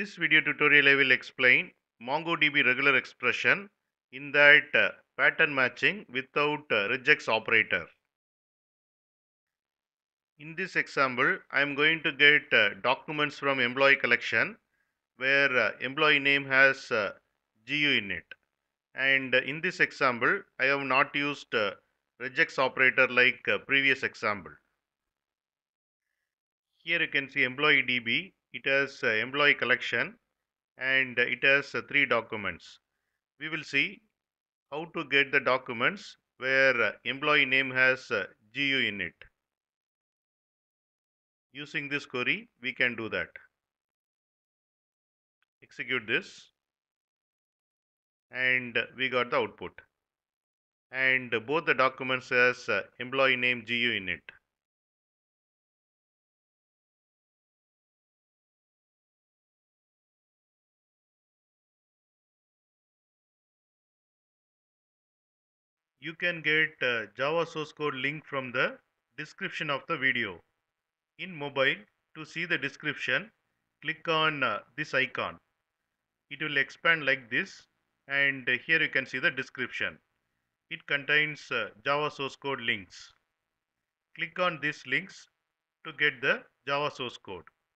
this video tutorial I will explain MongoDB regular expression in that uh, pattern matching without uh, operator. In this example, I am going to get uh, documents from employee collection where uh, employee name has uh, GU in it. And in this example, I have not used uh, rejects operator like previous example. Here you can see employee DB it has uh, employee collection and it has uh, three documents. We will see how to get the documents where uh, employee name has GU in it. Using this query, we can do that. Execute this and we got the output and both the documents has employee name GU in it. you can get uh, Java source code link from the description of the video. In mobile, to see the description, click on uh, this icon. It will expand like this and uh, here you can see the description. It contains uh, Java source code links. Click on these links to get the Java source code.